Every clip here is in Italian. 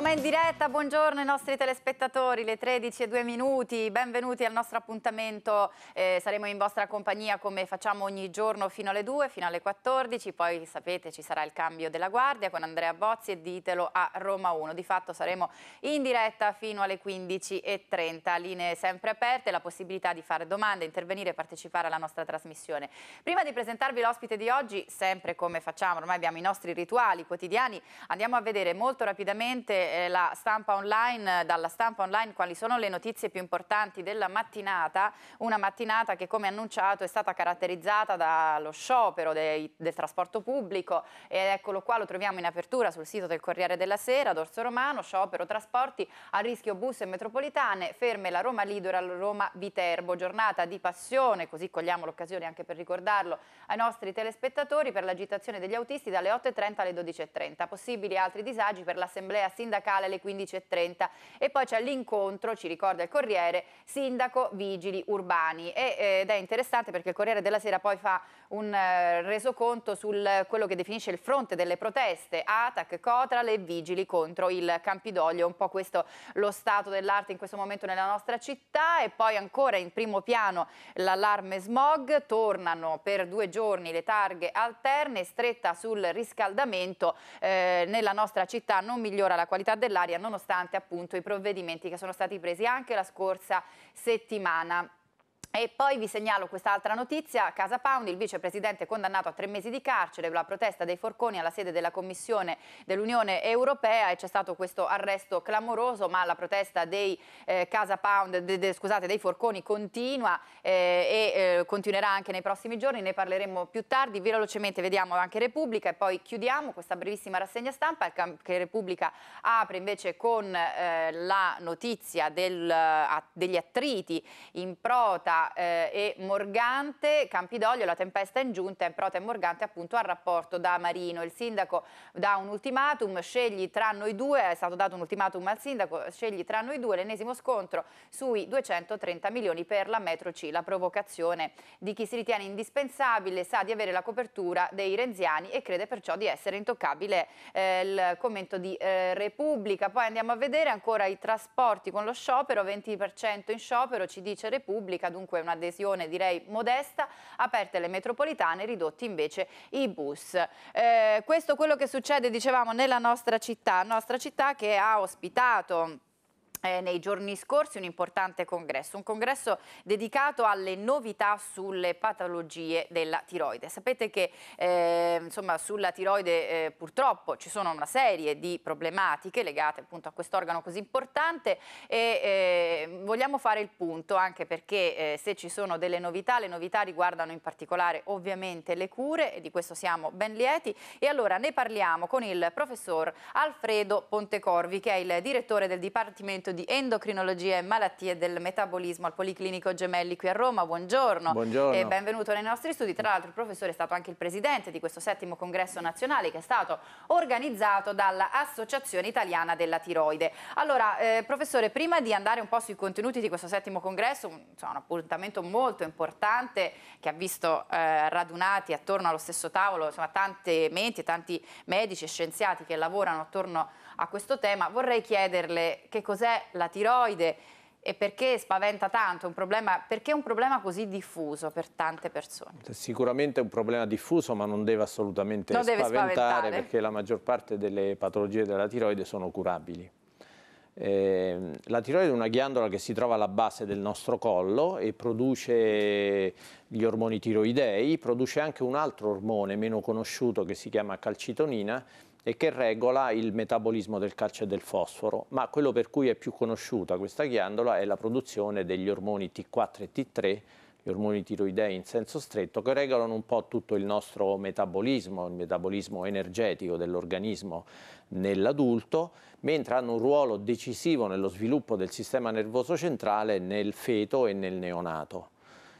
Roma in diretta, buongiorno ai nostri telespettatori, le 13 e 2 minuti, benvenuti al nostro appuntamento, eh, saremo in vostra compagnia come facciamo ogni giorno fino alle 2, fino alle 14, poi sapete ci sarà il cambio della guardia con Andrea Bozzi e ditelo a Roma 1, di fatto saremo in diretta fino alle 15 e 30, linee sempre aperte, la possibilità di fare domande, intervenire e partecipare alla nostra trasmissione. Prima di presentarvi l'ospite di oggi, sempre come facciamo, ormai abbiamo i nostri rituali quotidiani, andiamo a vedere molto rapidamente eh, la stampa online, eh, dalla stampa online quali sono le notizie più importanti della mattinata, una mattinata che come annunciato è stata caratterizzata dallo sciopero dei, del trasporto pubblico ed eccolo qua lo troviamo in apertura sul sito del Corriere della Sera, Dorso Romano, sciopero trasporti a rischio bus e metropolitane, ferme la Roma Lidora, Roma Viterbo, giornata di passione, così cogliamo l'occasione anche per ricordarlo ai nostri telespettatori per l'agitazione degli autisti dalle 8.30 alle 12.30, possibili altri disagi per l'assemblea sindacale sindacale alle 15.30 e poi c'è l'incontro, ci ricorda il Corriere, sindaco vigili urbani e, eh, ed è interessante perché il Corriere della Sera poi fa un eh, resoconto su quello che definisce il fronte delle proteste, ATAC, Cotral e vigili contro il Campidoglio, un po' questo lo stato dell'arte in questo momento nella nostra città e poi ancora in primo piano l'allarme smog, tornano per due giorni le targhe alterne, stretta sul riscaldamento eh, nella nostra città non migliora la qualità qualità dell'aria nonostante appunto i provvedimenti che sono stati presi anche la scorsa settimana. E poi vi segnalo quest'altra notizia, Casa Pound, il vicepresidente condannato a tre mesi di carcere, per la protesta dei forconi alla sede della Commissione dell'Unione Europea e c'è stato questo arresto clamoroso, ma la protesta dei, eh, Pound, de, de, scusate, dei forconi continua eh, e eh, continuerà anche nei prossimi giorni, ne parleremo più tardi, velocemente vediamo anche Repubblica e poi chiudiamo questa brevissima rassegna stampa che Repubblica apre invece con eh, la notizia del, eh, degli attriti in prota eh, e Morgante, Campidoglio, la tempesta in giunta, in prota e Morgante appunto al rapporto da Marino. Il sindaco dà un ultimatum, scegli tra noi due, è stato dato un ultimatum al sindaco, scegli tra noi due l'ennesimo scontro sui 230 milioni per la metro C, la provocazione di chi si ritiene indispensabile, sa di avere la copertura dei renziani e crede perciò di essere intoccabile eh, il commento di eh, Repubblica. Poi andiamo a vedere ancora i trasporti con lo sciopero, 20% in sciopero, ci dice Repubblica, dunque comunque un'adesione direi modesta, aperte le metropolitane, ridotti invece i bus. Eh, questo è quello che succede, dicevamo, nella nostra città, nostra città che ha ospitato eh, nei giorni scorsi un importante congresso, un congresso dedicato alle novità sulle patologie della tiroide. Sapete che eh, insomma, sulla tiroide eh, purtroppo ci sono una serie di problematiche legate appunto a quest'organo così importante e eh, vogliamo fare il punto anche perché eh, se ci sono delle novità, le novità riguardano in particolare ovviamente le cure e di questo siamo ben lieti e allora ne parliamo con il professor Alfredo Pontecorvi che è il direttore del Dipartimento Dipartimento di Endocrinologia e Malattie del Metabolismo al Policlinico Gemelli qui a Roma. Buongiorno, Buongiorno. e benvenuto nei nostri studi. Tra l'altro il professore è stato anche il presidente di questo settimo congresso nazionale che è stato organizzato dall'Associazione Italiana della Tiroide. Allora, eh, professore, prima di andare un po' sui contenuti di questo settimo congresso, un, insomma, un appuntamento molto importante che ha visto eh, radunati attorno allo stesso tavolo insomma, tante menti tanti medici e scienziati che lavorano attorno a questo tema, vorrei chiederle che cos'è la tiroide e perché spaventa tanto, un problema, perché è un problema così diffuso per tante persone? Sicuramente è un problema diffuso ma non deve assolutamente non spaventare, deve spaventare perché la maggior parte delle patologie della tiroide sono curabili. Eh, la tiroide è una ghiandola che si trova alla base del nostro collo e produce gli ormoni tiroidei, produce anche un altro ormone meno conosciuto che si chiama calcitonina e che regola il metabolismo del calcio e del fosforo, ma quello per cui è più conosciuta questa ghiandola è la produzione degli ormoni T4 e T3, gli ormoni tiroidei in senso stretto, che regolano un po' tutto il nostro metabolismo, il metabolismo energetico dell'organismo nell'adulto, mentre hanno un ruolo decisivo nello sviluppo del sistema nervoso centrale nel feto e nel neonato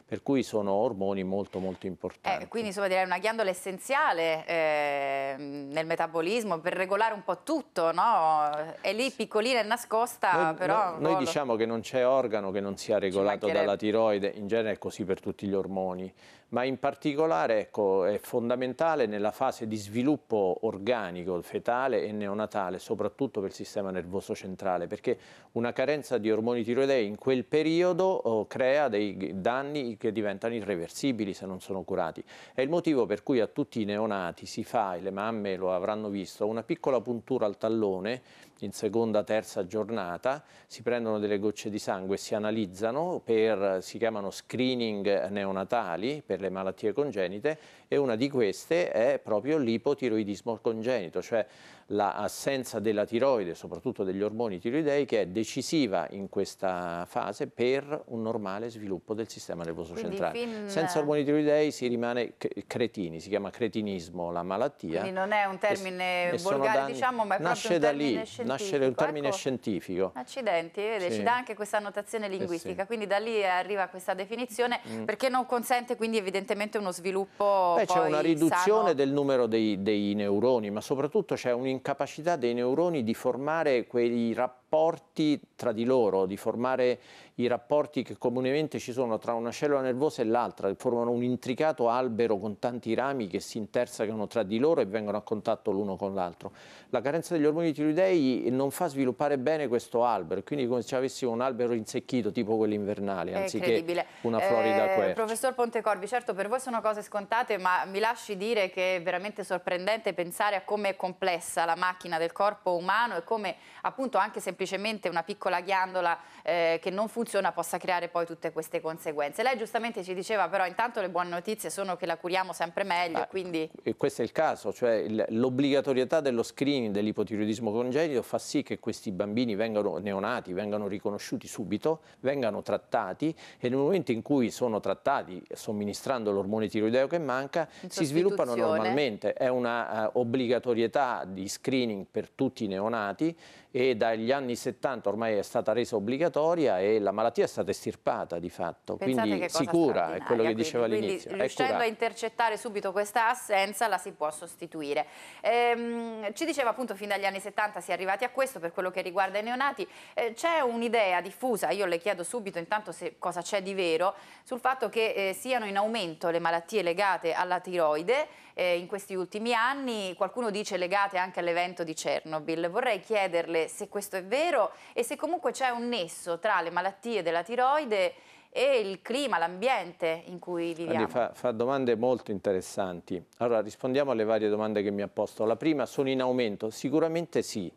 per cui sono ormoni molto molto eh, importanti. Eh, quindi insomma direi una ghiandola essenziale eh, Ehm, nel metabolismo, per regolare un po' tutto, no? È lì piccolina e nascosta, noi, però... No, noi diciamo che non c'è organo che non sia regolato dalla tiroide, in genere è così per tutti gli ormoni ma in particolare ecco, è fondamentale nella fase di sviluppo organico fetale e neonatale, soprattutto per il sistema nervoso centrale, perché una carenza di ormoni tiroidei in quel periodo oh, crea dei danni che diventano irreversibili se non sono curati. È il motivo per cui a tutti i neonati si fa, e le mamme lo avranno visto, una piccola puntura al tallone in seconda, terza giornata, si prendono delle gocce di sangue e si analizzano per, si chiamano screening neonatali per le malattie congenite e una di queste è proprio l'ipotiroidismo congenito, cioè l'assenza della tiroide, soprattutto degli ormoni tiroidei, che è decisiva in questa fase per un normale sviluppo del sistema nervoso Quindi centrale. Fin... Senza ormoni tiroidei si rimane cretini, si chiama cretinismo la malattia. Quindi non è un termine e, volgare, danni, diciamo, ma è nasce da lì, nasce un termine ecco, scientifico. Accidenti, vede, sì. ci dà anche questa annotazione linguistica, eh sì. quindi da lì arriva questa definizione, mm. perché non consente quindi evidentemente uno sviluppo Beh, c'è una riduzione sano. del numero dei, dei neuroni, ma soprattutto c'è un l'incapacità dei neuroni di formare quei rapporti rapporti tra di loro, di formare i rapporti che comunemente ci sono tra una cellula nervosa e l'altra, formano un intricato albero con tanti rami che si intersecano tra di loro e vengono a contatto l'uno con l'altro. La carenza degli ormoni tiroidei non fa sviluppare bene questo albero, quindi come se avessimo un albero insecchito tipo quello invernale, anziché una florida eh, quercia. Professor Pontecorvi, certo per voi sono cose scontate, ma mi lasci dire che è veramente sorprendente pensare a come è complessa la macchina del corpo umano e come appunto anche semplicemente semplicemente una piccola ghiandola eh, che non funziona possa creare poi tutte queste conseguenze. Lei giustamente ci diceva però intanto le buone notizie sono che la curiamo sempre meglio. Ah, quindi... Questo è il caso, cioè l'obbligatorietà dello screening dell'ipotiroidismo congenito fa sì che questi bambini vengano neonati, vengano riconosciuti subito, vengano trattati e nel momento in cui sono trattati somministrando l'ormone tiroideo che manca si sviluppano normalmente. È una uh, obbligatorietà di screening per tutti i neonati e dagli anni 70 ormai è stata resa obbligatoria e la malattia è stata estirpata di fatto, Pensate quindi si cura, è quello che diceva all'inizio. Riuscendo a intercettare subito questa assenza la si può sostituire. Ehm, ci diceva appunto fin dagli anni 70 si è arrivati a questo per quello che riguarda i neonati, eh, c'è un'idea diffusa, io le chiedo subito intanto se, cosa c'è di vero, sul fatto che eh, siano in aumento le malattie legate alla tiroide eh, in questi ultimi anni, qualcuno dice legate anche all'evento di Chernobyl. Vorrei chiederle se questo è vero e se comunque c'è un nesso tra le malattie della tiroide e il clima, l'ambiente in cui viviamo? Fa, fa, domande molto interessanti. Allora, rispondiamo alle varie domande che mi ha posto. La prima, sono in aumento? Sicuramente sì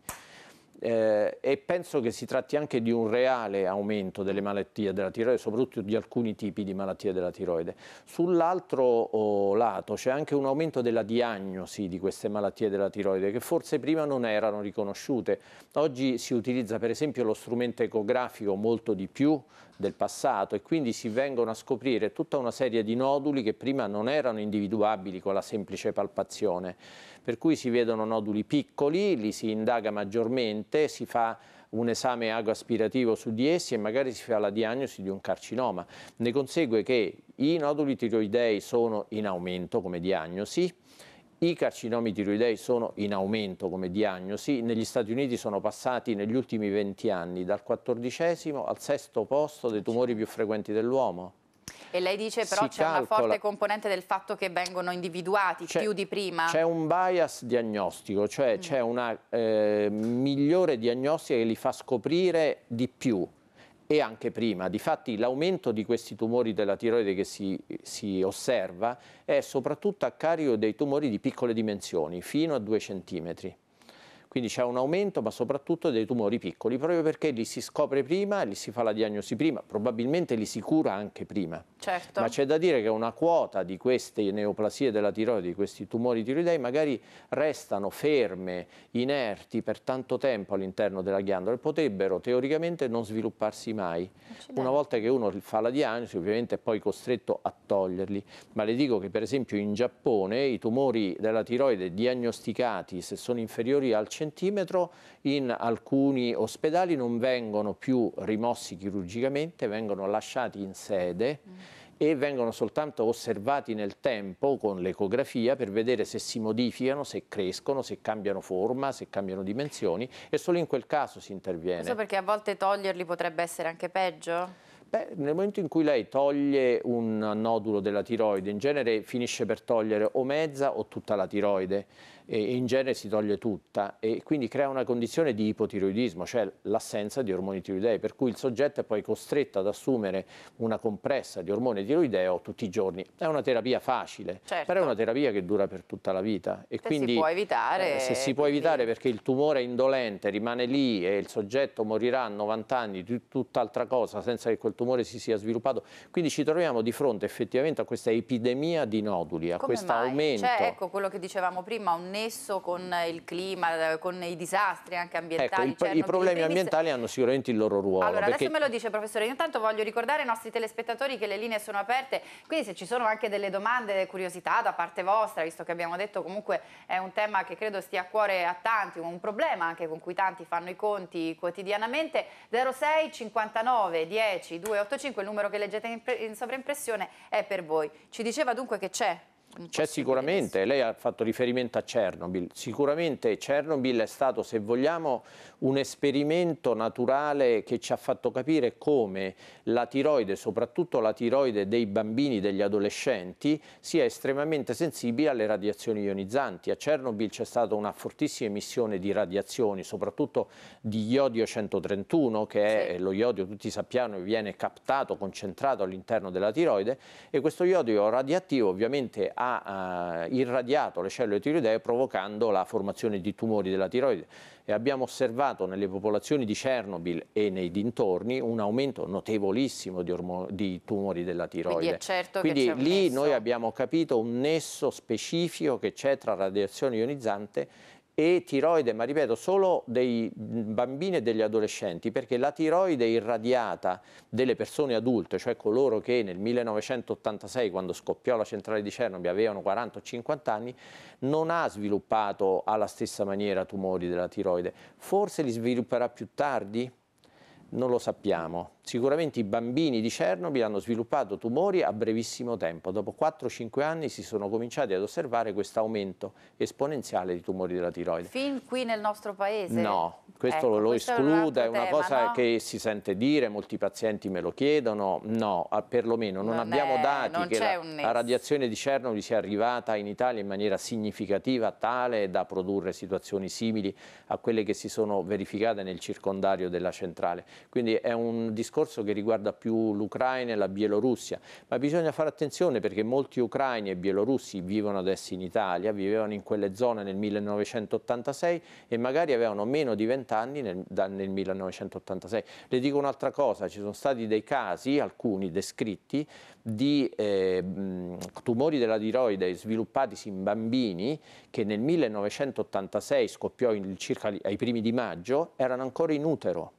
eh, e penso che si tratti anche di un reale aumento delle malattie della tiroide, soprattutto di alcuni tipi di malattie della tiroide. Sull'altro oh, lato c'è anche un aumento della diagnosi di queste malattie della tiroide che forse prima non erano riconosciute. Oggi si utilizza per esempio lo strumento ecografico molto di più del passato e quindi si vengono a scoprire tutta una serie di noduli che prima non erano individuabili con la semplice palpazione per cui si vedono noduli piccoli, li si indaga maggiormente, si fa un esame agoaspirativo su di essi e magari si fa la diagnosi di un carcinoma. Ne consegue che i noduli tiroidei sono in aumento come diagnosi, i carcinomi tiroidei sono in aumento come diagnosi, negli Stati Uniti sono passati negli ultimi 20 anni dal 14 al 6 posto dei tumori più frequenti dell'uomo. E lei dice però c'è una forte componente del fatto che vengono individuati più di prima. C'è un bias diagnostico, cioè mm. c'è una eh, migliore diagnostica che li fa scoprire di più e anche prima. Difatti l'aumento di questi tumori della tiroide che si, si, osserva è soprattutto a carico dei tumori di piccole dimensioni, fino a 2 centimetri. Quindi c'è un aumento, ma soprattutto dei tumori piccoli, proprio perché li si scopre prima, li si fa la diagnosi prima, probabilmente li si cura anche prima. Certo. Ma c'è da dire che una quota di queste neoplasie della tiroide, di questi tumori tiroidei, magari restano ferme, inerti per tanto tempo all'interno della ghiandola e potrebbero teoricamente non svilupparsi mai. Una volta che uno fa la diagnosi, ovviamente è poi costretto a toglierli. Ma le dico che per esempio in Giappone i tumori della tiroide diagnosticati, se sono inferiori al 50%, centimetro, in alcuni ospedali non vengono più rimossi chirurgicamente, vengono lasciati in sede mm. e vengono soltanto osservati nel tempo con l'ecografia per vedere se si modificano, se crescono, se cambiano forma, se cambiano dimensioni e solo in quel caso si interviene. Questo perché a volte toglierli potrebbe essere anche peggio? Beh, nel momento in cui lei toglie un nodulo della tiroide, in genere finisce per togliere o mezza o tutta la tiroide e in genere si toglie tutta e quindi crea una condizione di ipotiroidismo, cioè l'assenza di ormoni tiroidei, per cui il soggetto è poi costretto ad assumere una compressa di ormone tiroideo tutti i giorni. È una terapia facile, certo. però è una terapia che dura per tutta la vita. E se quindi, si può evitare... Eh, se si può quindi... evitare perché il tumore è indolente, rimane lì e il soggetto morirà a 90 anni di tutt'altra cosa senza che quel tumore si sia sviluppato. Quindi ci troviamo di fronte effettivamente a questa epidemia di noduli, a questo cioè, aumento. Cioè, ecco quello che dicevamo prima, un connesso con il clima, con i disastri anche ambientali. Ecco, i problemi ambientali hanno sicuramente il loro ruolo. Allora, perché... adesso me lo dice professore, io intanto voglio ricordare ai nostri telespettatori che le linee sono aperte, quindi se ci sono anche delle domande, curiosità da parte vostra, visto che abbiamo detto comunque è un tema che credo stia a cuore a tanti, un problema anche con cui tanti fanno i conti quotidianamente, 06 59 10 285, il numero che leggete in, in sovraimpressione è per voi. Ci diceva dunque che c'è c'è sicuramente, lei ha fatto riferimento a Chernobyl, sicuramente Chernobyl è stato, se vogliamo, un esperimento naturale che ci ha fatto capire come la tiroide, soprattutto la tiroide dei bambini, degli adolescenti, sia estremamente sensibile alle radiazioni ionizzanti. A Chernobyl c'è stata una fortissima emissione di radiazioni, soprattutto di iodio 131, che è sì. lo iodio, tutti sappiamo, viene captato, concentrato all'interno della tiroide e questo iodio radioattivo ovviamente ha eh, irradiato le cellule tiroidee provocando la formazione di tumori della tiroide e abbiamo osservato nelle popolazioni di Chernobyl e nei dintorni un aumento notevolissimo di, di tumori della tiroide. Certo Quindi, certo Quindi lì noi abbiamo capito un nesso specifico che c'è tra radiazione ionizzante e tiroide, ma ripeto, solo dei bambini e degli adolescenti, perché la tiroide irradiata delle persone adulte, cioè coloro che nel 1986, quando scoppiò la centrale di Chernobyl, avevano 40 o 50 anni, non ha sviluppato alla stessa maniera tumori della tiroide. Forse li svilupperà più tardi? Non lo sappiamo. Sicuramente i bambini di Chernobyl hanno sviluppato tumori a brevissimo tempo. Dopo 4-5 anni si sono cominciati ad osservare questo aumento esponenziale di tumori della tiroide. Fin qui nel nostro paese? No, questo ecco, lo questo esclude, è, è una tema, cosa no? che si sente dire, molti pazienti me lo chiedono. No, perlomeno non, non abbiamo è, dati non che la, la radiazione di Chernobyl sia arrivata in Italia in maniera significativa tale da produrre situazioni simili a quelle che si sono verificate nel circondario della centrale. Quindi è un discorso che riguarda più l'Ucraina e la Bielorussia. Ma bisogna fare attenzione perché molti ucraini e bielorussi vivono adesso in Italia, vivevano in quelle zone nel 1986 e magari avevano meno di 20 anni nel, nel 1986. Le dico un'altra cosa, ci sono stati dei casi, alcuni descritti, di eh, tumori della tiroide sviluppatisi in bambini che nel 1986 scoppiò circa ai primi di maggio, erano ancora in utero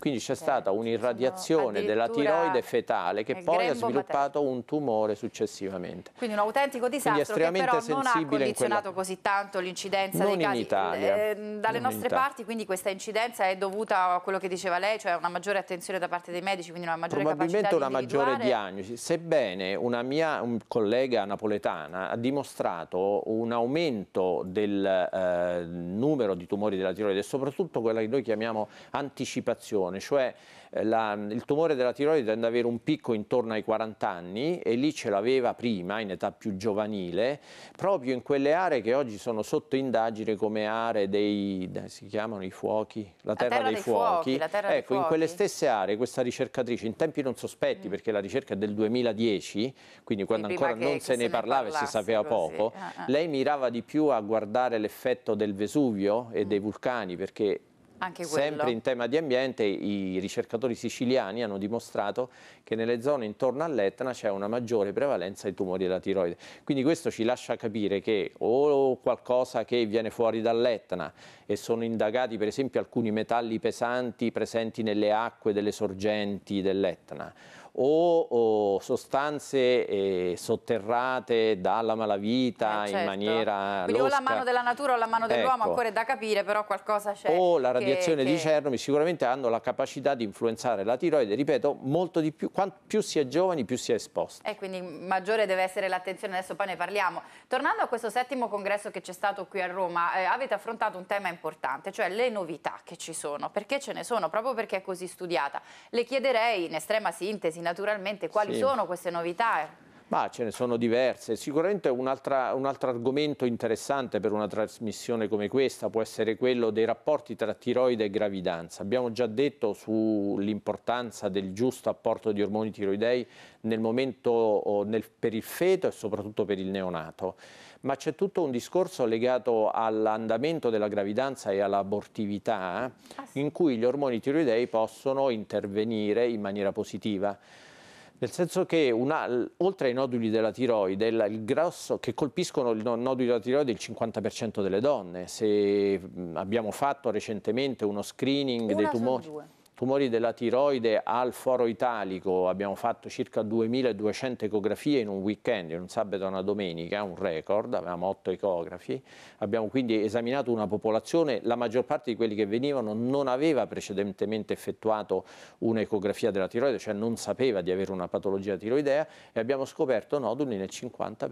quindi c'è stata un'irradiazione della tiroide fetale che poi ha sviluppato un tumore successivamente. Quindi un autentico disastro che però non ha condizionato quella... così tanto l'incidenza dei casi. Italia. Eh, ehm, dalle nostre parti quindi questa incidenza è dovuta a quello che diceva lei, cioè una maggiore attenzione da parte dei medici, quindi una maggiore Probabilmente capacità Probabilmente una maggiore diagnosi, sebbene una mia un collega napoletana ha dimostrato un aumento del eh, numero di tumori della tiroide, soprattutto quella che noi chiamiamo anticipazione lesione, cioè eh, la, il tumore della tiroide tende ad avere un picco intorno ai 40 anni e lì ce l'aveva prima, in età più giovanile, proprio in quelle aree che oggi sono sotto indagine come aree dei, si chiamano i fuochi, la terra, la terra dei, dei, fuochi. fuochi terra ecco, dei in quelle stesse aree questa ricercatrice, in tempi non sospetti, mm. perché la ricerca è del 2010, quindi quando quindi ancora non che, se, ne, ne parlava e si sapeva così. poco, ah, ah. lei mirava di più a guardare l'effetto del Vesuvio e mm. dei vulcani, perché Sempre in tema di ambiente i ricercatori siciliani hanno dimostrato che nelle zone intorno all'Etna c'è una maggiore prevalenza di tumori della tiroide. Quindi questo ci lascia capire che o qualcosa che viene fuori dall'Etna e sono indagati per esempio alcuni metalli pesanti presenti nelle acque delle sorgenti dell'Etna o, o sostanze eh, sotterrate dalla malavita eh, certo. in maniera Quindi losca. o la mano della natura o la mano dell'uomo, ecco. ancora è da capire, però qualcosa c'è. O la radiazione che, di che... Cernobyl sicuramente hanno la capacità di influenzare la tiroide, ripeto, molto di più, quanto più si è giovani più si è esposti. E quindi maggiore deve essere l'attenzione, adesso poi ne parliamo. Tornando a questo settimo congresso che c'è stato qui a Roma, eh, avete affrontato un tema importante, cioè le novità che ci sono, perché ce ne sono, proprio perché è così studiata. Le chiederei in estrema sintesi mesi, naturalmente. Quali sì. sono queste novità? Ma ce ne sono diverse. Sicuramente un, un, altro argomento interessante per una trasmissione come questa può essere quello dei rapporti tra tiroide e gravidanza. Abbiamo già detto sull'importanza del giusto apporto di ormoni tiroidei nel momento, nel, per il feto e soprattutto per il neonato ma c'è tutto un discorso legato all'andamento della gravidanza e all'abortività ah, sì. in cui gli ormoni tiroidei possono intervenire in maniera positiva. Nel senso che una, oltre ai noduli della tiroide, il, grosso che colpiscono il noduli della tiroide il 50% delle donne. Se abbiamo fatto recentemente uno screening una dei tumori tumori della tiroide al Foro Italico, abbiamo fatto circa 2200 ecografie in un weekend, in un sabato e una domenica, un record, avevamo 8 ecografi, abbiamo quindi esaminato una popolazione, la maggior parte di quelli che venivano non aveva precedentemente effettuato un'ecografia della tiroide, cioè non sapeva di avere una patologia tiroidea e abbiamo scoperto noduli nel 50% circa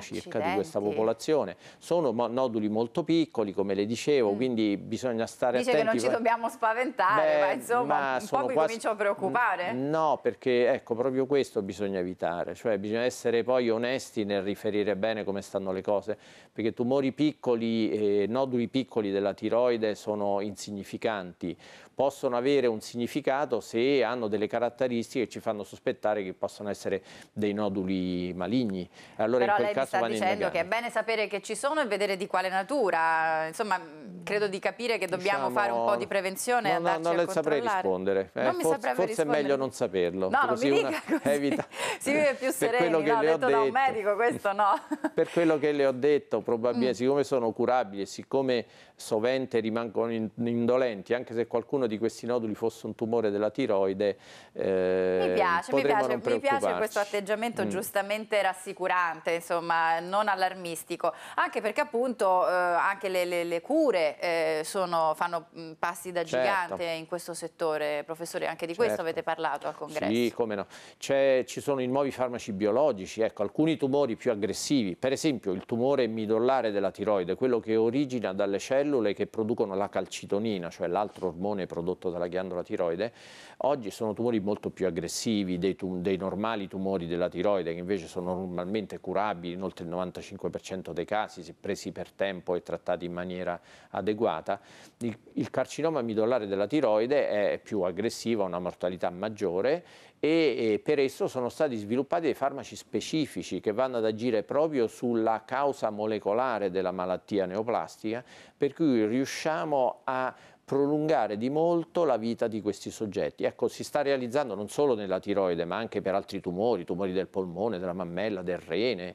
Accidenti. di questa popolazione. Sono noduli molto piccoli, come le dicevo, mm. quindi bisogna stare Dice attenti. Dice che non ci dobbiamo spaventare, Beh, ma insomma ma, po' mi quasi... comincio a preoccupare? No, perché ecco, proprio questo bisogna evitare, cioè bisogna essere poi onesti nel riferire bene come stanno le cose, perché tumori piccoli e noduli piccoli della tiroide sono insignificanti, possono avere un significato se hanno delle caratteristiche che ci fanno sospettare che possono essere dei noduli maligni. Allora Però in quel lei caso mi sta dicendo che è bene sapere che ci sono e vedere di quale natura, insomma credo di capire che dobbiamo diciamo... fare un po' di diciamo, prevenzione no, e andarci no, no, a controllare. Saprei rispondere. Eh, non mi forse, forse è meglio non saperlo. No, così non mi dica così. Evita. si vive più sereni, no, ho detto da un medico, questo no. per quello che le ho detto, probabilmente, mm. siccome sono curabili e siccome sovente rimangono indolenti, anche se qualcuno di questi noduli fosse un tumore della tiroide. Eh, mi piace, mi piace, mi piace questo atteggiamento mm. giustamente rassicurante, insomma, non allarmistico, anche perché appunto eh, anche le, le, le cure eh, sono, fanno mm, passi da certo. gigante in questo settore, professore, anche di certo. questo avete parlato al congresso. Sì, come no. ci sono i nuovi farmaci biologici, ecco, alcuni tumori più aggressivi, per esempio il tumore midollare della tiroide, quello che origina dalle cellule cellule che producono la calcitonina, cioè l'altro ormone prodotto dalla ghiandola tiroide, oggi sono tumori molto più aggressivi dei, tum dei normali tumori della tiroide, che invece sono normalmente curabili in oltre il 95% dei casi, se presi per tempo e trattati in maniera adeguata. Il, il carcinoma midollare della tiroide è più aggressivo, ha una mortalità maggiore, e per esso sono stati sviluppati dei farmaci specifici che vanno ad agire proprio sulla causa molecolare della malattia neoplastica, per cui riusciamo a prolungare di molto la vita di questi soggetti. Ecco, si sta realizzando non solo nella tiroide, ma anche per altri tumori, tumori del polmone, della mammella, del rene.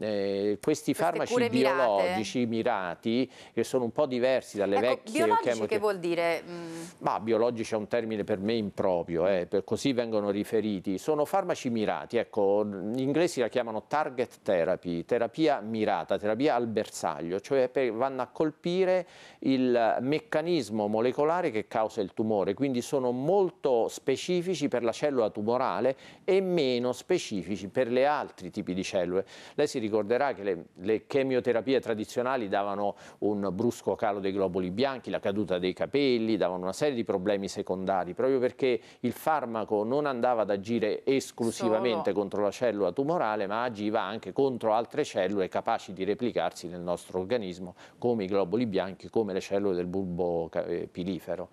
Eh, questi farmaci eh? biologici mirate. mirati, che sono un po' diversi dalle ecco, vecchie biologici chemo... che vuol dire? Mm? Ma biologici è un termine per me improprio eh, per così vengono riferiti sono farmaci mirati, ecco gli inglesi la chiamano target therapy terapia mirata, terapia al bersaglio cioè per, vanno a colpire il meccanismo meccanismo molecolare che causa il tumore, quindi sono molto specifici per la cellula tumorale e meno specifici per gli altri tipi di cellule. Lei si ricorderà che le, le chemioterapie tradizionali davano un brusco calo dei globuli bianchi, la caduta dei capelli, davano una serie di problemi secondari, proprio perché il farmaco non andava ad agire esclusivamente Solo. contro la cellula tumorale, ma agiva anche contro altre cellule capaci di replicarsi nel nostro organismo, come i globuli bianchi, come le cellule del bulbo pilifero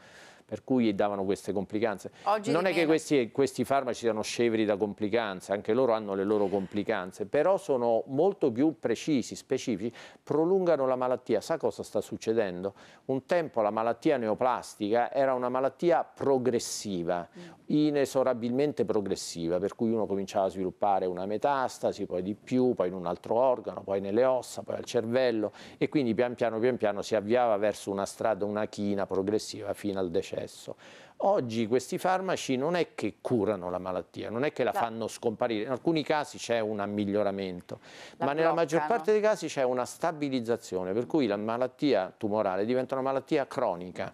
per cui davano queste complicanze. Oggi non è che questi, questi, farmaci siano scevri da complicanze, anche loro hanno le loro complicanze, però sono molto più precisi, specifici, prolungano la malattia. Sa cosa sta succedendo? Un tempo la malattia neoplastica era una malattia progressiva, mm. inesorabilmente progressiva, per cui uno cominciava a sviluppare una metastasi, poi di più, poi in un altro organo, poi nelle ossa, poi al cervello e quindi pian piano pian piano si avviava verso una strada, una china progressiva fino al decennio complesso. Oggi questi farmaci non è che curano la malattia, non è che la fanno scomparire, in alcuni casi c'è un miglioramento, la ma nella maggior parte dei casi c'è una stabilizzazione, per cui la malattia tumorale diventa una malattia cronica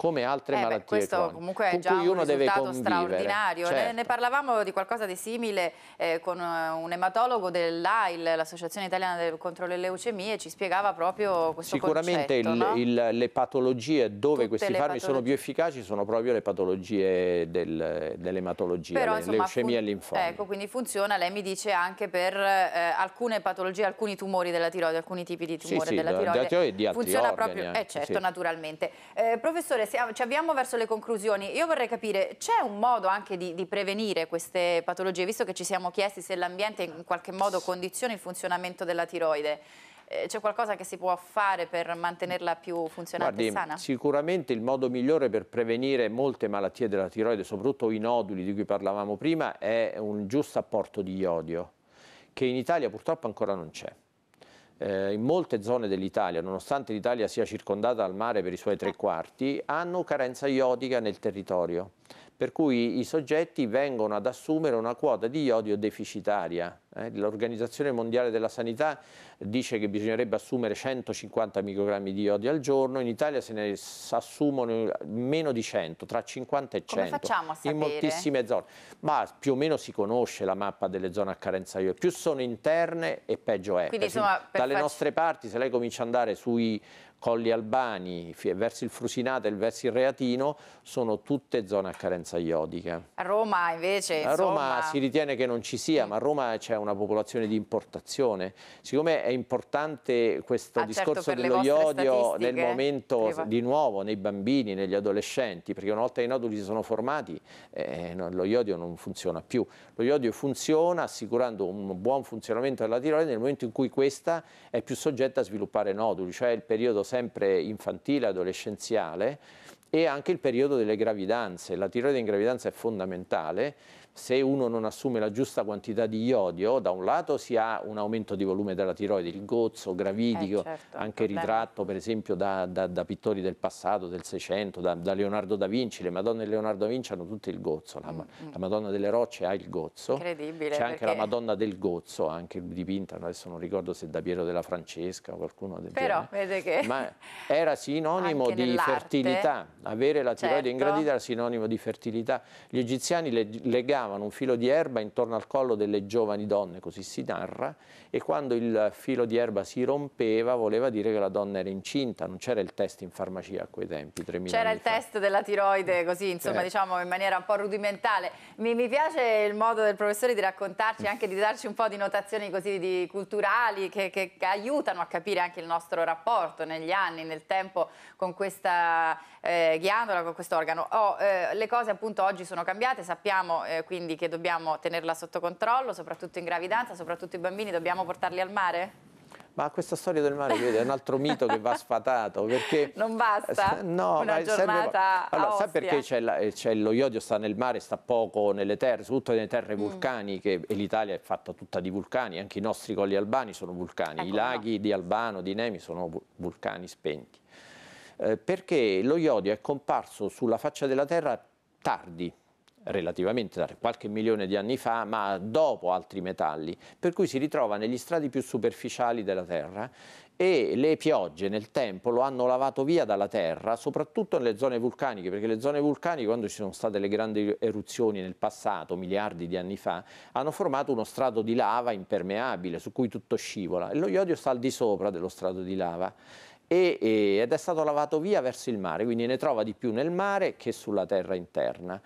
come altre eh malattie beh, questo croniche, comunque è già un risultato straordinario certo. ne, ne, parlavamo di qualcosa di simile eh, con eh, un ematologo dell'AIL l'Associazione Italiana del contro le Leucemie ci spiegava proprio questo sicuramente concetto, il, no? le patologie dove Tutte questi farmi patologie... sono più efficaci sono proprio le patologie del, dell'ematologia Però, le insomma, leucemie e linfomi ecco quindi funziona lei mi dice anche per eh, alcune patologie alcuni tumori della tiroide alcuni tipi di tumore sì, sì, della tiroide, della tiroide funziona organi, proprio eh, certo sì. naturalmente eh, professore siamo, ci avviamo verso le conclusioni. Io vorrei capire, c'è un modo anche di, di, prevenire queste patologie, visto che ci siamo chiesti se l'ambiente in qualche modo condiziona il funzionamento della tiroide? Eh, c'è qualcosa che si può fare per mantenerla più funzionante Guardi, e sana? Sicuramente il modo migliore per prevenire molte malattie della tiroide, soprattutto i noduli di cui parlavamo prima, è un giusto apporto di iodio, che in Italia purtroppo ancora non c'è eh, in molte zone dell'Italia, nonostante l'Italia sia circondata dal mare per i suoi tre quarti, hanno carenza iodica nel territorio per cui i soggetti vengono ad assumere una quota di iodio deficitaria. Eh, L'Organizzazione Mondiale della Sanità dice che bisognerebbe assumere 150 microgrammi di iodio al giorno, in Italia se ne assumono meno di 100, tra 50 e 100. Come facciamo a sapere? In moltissime zone. Ma più o meno si conosce la mappa delle zone a carenza di iodio, più sono interne e peggio è. Quindi, insomma, Dalle nostre parti, se lei comincia ad andare sui Colli Albani, verso il Frusinato e verso il Reatino sono tutte zone a carenza iodica. A Roma invece? A Roma si ritiene che non ci sia, ma a Roma c'è una popolazione di importazione. Siccome è importante questo ah, certo, discorso certo, dello iodio nel momento di nuovo nei bambini, negli adolescenti, perché una volta i noduli si sono formati eh, lo iodio non funziona più. Lo iodio funziona assicurando un buon funzionamento della tiroide nel momento in cui questa è più soggetta a sviluppare noduli, cioè il periodo sempre infantile, adolescenziale e anche il periodo delle gravidanze. La tiroide in gravidanza è fondamentale se uno non assume la giusta quantità di iodio, da un lato si ha un aumento di volume della tiroide, il gozzo, gravidico, eh certo, anche ritratto per esempio da, da, da, pittori del passato, del Seicento, da, da, Leonardo da Vinci, le Madonne di Leonardo da Vinci hanno tutto il gozzo, la, mm -hmm. la Madonna delle Rocce ha il gozzo, Incredibile. c'è perché... anche la Madonna del gozzo, anche dipinta, adesso non ricordo se da Piero della Francesca o qualcuno del Però, genere. vede che... Ma era sinonimo di fertilità, avere la tiroide certo. ingradita era sinonimo di fertilità. Gli egiziani legavano tagliavano un filo di erba intorno al collo delle giovani donne, così si narra, e quando il filo di erba si rompeva voleva dire che la donna era incinta, non c'era il test in farmacia a quei tempi, C'era il fa. test della tiroide, così insomma eh. diciamo in maniera un po' rudimentale. Mi, mi, piace il modo del professore di raccontarci, anche di darci un po' di notazioni così di, culturali che, che, che aiutano a capire anche il nostro rapporto negli anni, nel tempo con questa eh, ghiandola, con questo organo. Oh, eh, le cose appunto oggi sono cambiate, sappiamo eh, quindi che dobbiamo tenerla sotto controllo, soprattutto in gravidanza, soprattutto i bambini, dobbiamo portarli al mare? Ma questa storia del mare è un altro mito che va sfatato perché non basta eh, no, una giornata serve... allora, sai perché c'è, eh, lo iodio sta nel mare sta poco nelle terre soprattutto nelle terre mm. vulcaniche e l'Italia è fatta tutta di vulcani anche i nostri colli albani sono vulcani ecco i laghi no. di Albano, di Nemi sono vulcani spenti eh, perché lo iodio è comparso sulla faccia della terra tardi relativamente da qualche milione di anni fa, ma dopo altri metalli, per cui si ritrova negli strati più superficiali della Terra e le piogge nel tempo lo hanno lavato via dalla terra, soprattutto nelle zone vulcaniche, perché le zone vulcaniche, quando ci sono state le grandi eruzioni nel passato, miliardi di anni fa, hanno formato uno strato di lava impermeabile su cui tutto scivola e lo iodio sta al di sopra dello strato di lava ed è stato lavato via verso il mare, quindi ne trova di più nel mare che sulla terra interna.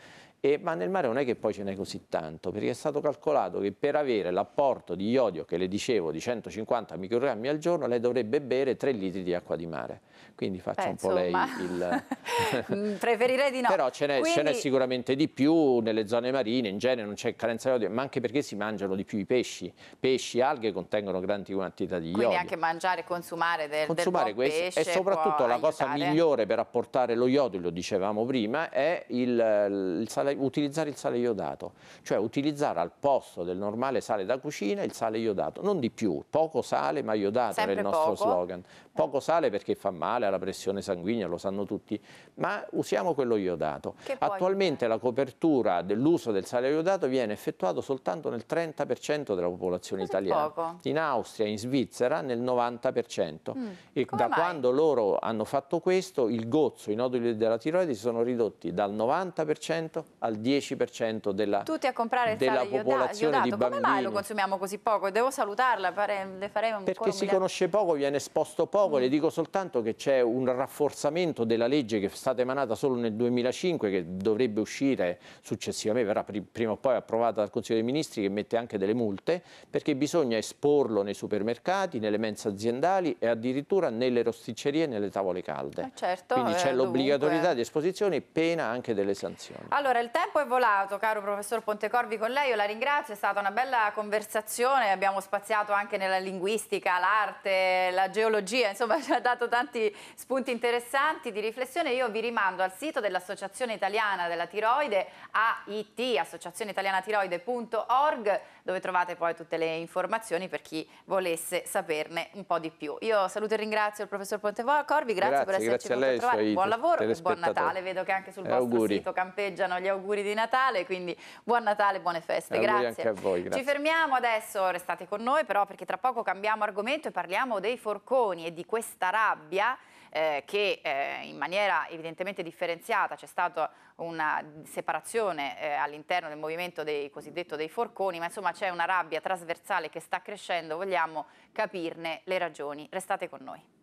E, ma nel mare non è che poi ce n'è così tanto, perché è stato calcolato che per avere l'apporto di iodio, che le dicevo, di 150 microgrammi al giorno, lei dovrebbe bere 3 litri di acqua di mare. Quindi faccia Beh, un po' insomma... lei il... Mm, preferirei di no. Però ce n'è, Quindi... sicuramente di più nelle zone marine, in genere non c'è carenza di iodio, ma anche perché si mangiano di più i pesci. Pesci, alghe contengono grandi quantità di iodio. Quindi anche mangiare e consumare del, consumare del buon pesce E soprattutto la aiutare. cosa migliore per apportare lo iodio, lo dicevamo prima, è il, il salario utilizzare il sale iodato, cioè utilizzare al posto del normale sale da cucina il sale iodato, non di più, poco sale ma iodato Sempre era il nostro poco. slogan, Poco sale perché fa male alla pressione sanguigna, lo sanno tutti, ma usiamo quello iodato. Attualmente la copertura dell'uso del sale iodato viene effettuato soltanto nel 30% della popolazione Così italiana. Poco. In Austria, in Svizzera nel 90%. Mm. E Come da mai? quando loro hanno fatto questo, il gozzo, i noduli della tiroide si sono ridotti dal 90% al 10% della, Tutti a comprare della popolazione iodato. di bambini. Come mai lo consumiamo così poco? Devo salutarla, fare, le farei un po' Perché si conosce poco, viene esposto poco poco, le mm. dico soltanto che c'è un rafforzamento della legge che è stata emanata solo nel 2005, che dovrebbe uscire successivamente, verrà prima o poi approvata dal Consiglio dei Ministri, che mette anche delle multe, perché bisogna esporlo nei supermercati, nelle mense aziendali e addirittura nelle rosticcerie e nelle tavole calde. Eh certo, Quindi eh, c'è l'obbligatorietà di esposizione e pena anche delle sanzioni. Allora, il tempo è volato, caro professor Pontecorvi, con lei io la ringrazio, è stata una bella conversazione, abbiamo spaziato anche nella linguistica, l'arte, la geologia, insomma ci ha dato tanti spunti interessanti di riflessione. Io vi rimando al sito dell'Associazione Italiana della Tiroide, AIT, associazioneitalianatiroide.org, dove trovate poi tutte le informazioni per chi volesse saperne un po' di più. Io saluto e ringrazio il professor Pontecorvi, grazie, grazie per esserci grazie venuto a trovare, buon lavoro e buon Natale. Vedo che anche sul eh, vostro auguri. sito campeggiano gli auguri di Natale, quindi buon Natale, buone feste. Grazie. Anche a Voi, grazie. Ci fermiamo adesso, restate con noi però perché tra poco cambiamo argomento e parliamo dei forconi e di quindi questa rabbia eh, che eh, in maniera evidentemente differenziata c'è stata una separazione eh, all'interno del movimento dei cosiddetto dei forconi, ma insomma c'è una rabbia trasversale che sta crescendo, vogliamo capirne le ragioni. Restate con noi.